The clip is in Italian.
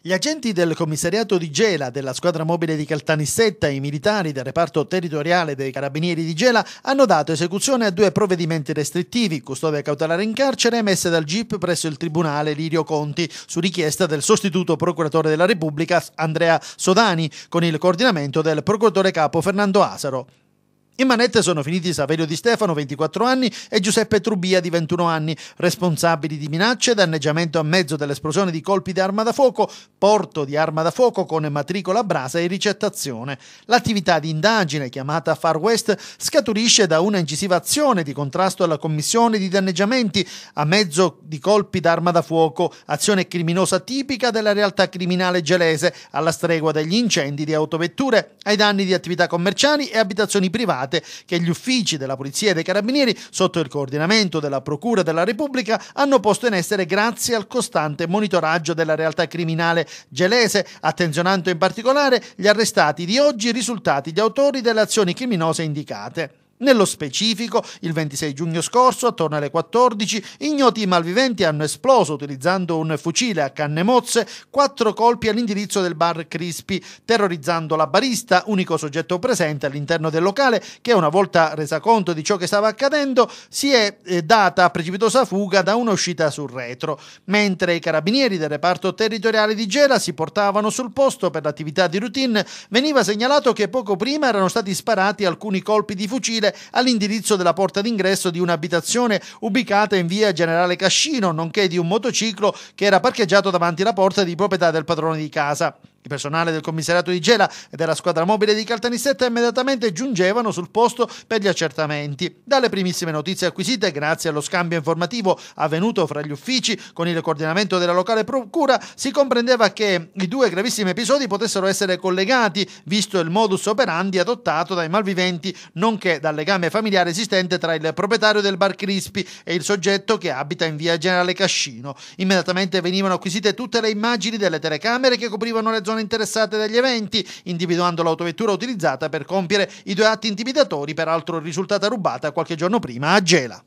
Gli agenti del commissariato di Gela, della squadra mobile di Caltanissetta e i militari del reparto territoriale dei carabinieri di Gela hanno dato esecuzione a due provvedimenti restrittivi, custodia cautelare in carcere emesse dal GIP presso il tribunale Lirio Conti, su richiesta del sostituto procuratore della Repubblica Andrea Sodani, con il coordinamento del procuratore capo Fernando Asaro. In manette sono finiti Saverio Di Stefano, 24 anni, e Giuseppe Trubia, di 21 anni, responsabili di minacce, danneggiamento a mezzo dell'esplosione di colpi di arma da fuoco, porto di arma da fuoco con matricola brasa e ricettazione. L'attività di indagine, chiamata Far West, scaturisce da una incisiva azione di contrasto alla commissione di danneggiamenti a mezzo di colpi d'arma da fuoco, azione criminosa tipica della realtà criminale gelese, alla stregua degli incendi di autovetture, ai danni di attività commerciali e abitazioni private sindacate che gli uffici della Polizia e dei Carabinieri, sotto il coordinamento della Procura della Repubblica, hanno posto in essere grazie al costante monitoraggio della realtà criminale gelese, attenzionando in particolare gli arrestati di oggi risultati gli autori delle azioni criminose indicate. Nello specifico, il 26 giugno scorso, attorno alle 14, ignoti malviventi hanno esploso, utilizzando un fucile a canne mozze, quattro colpi all'indirizzo del bar Crispi, terrorizzando la barista, unico soggetto presente all'interno del locale, che una volta resa conto di ciò che stava accadendo, si è eh, data precipitosa fuga da un'uscita sul retro, mentre i carabinieri del reparto territoriale di Gela si portavano sul posto per l'attività di routine, veniva segnalato che poco prima erano stati sparati alcuni colpi di fucile civile all'indirizzo della porta d'ingresso di un'abitazione ubicata in via Generale Cascino, nonché di un motociclo che era parcheggiato davanti alla porta di proprietà del padrone di casa. Il personale del commissariato di Gela e della squadra mobile di Caltanissetta immediatamente giungevano sul posto per gli accertamenti. Dalle primissime notizie acquisite, grazie allo scambio informativo avvenuto fra gli uffici con il coordinamento della locale procura, si comprendeva che i due gravissimi episodi potessero essere collegati, visto il modus operandi adottato dai malviventi, nonché dal legame familiare esistente tra il proprietario del bar Crispi e il soggetto che abita in via Generale Cascino. Immediatamente venivano acquisite tutte le immagini delle telecamere che coprivano le zone persone interessate dagli eventi, individuando l'autovettura utilizzata per compiere i due atti intimidatori, peraltro risultata rubata qualche giorno prima a Gela.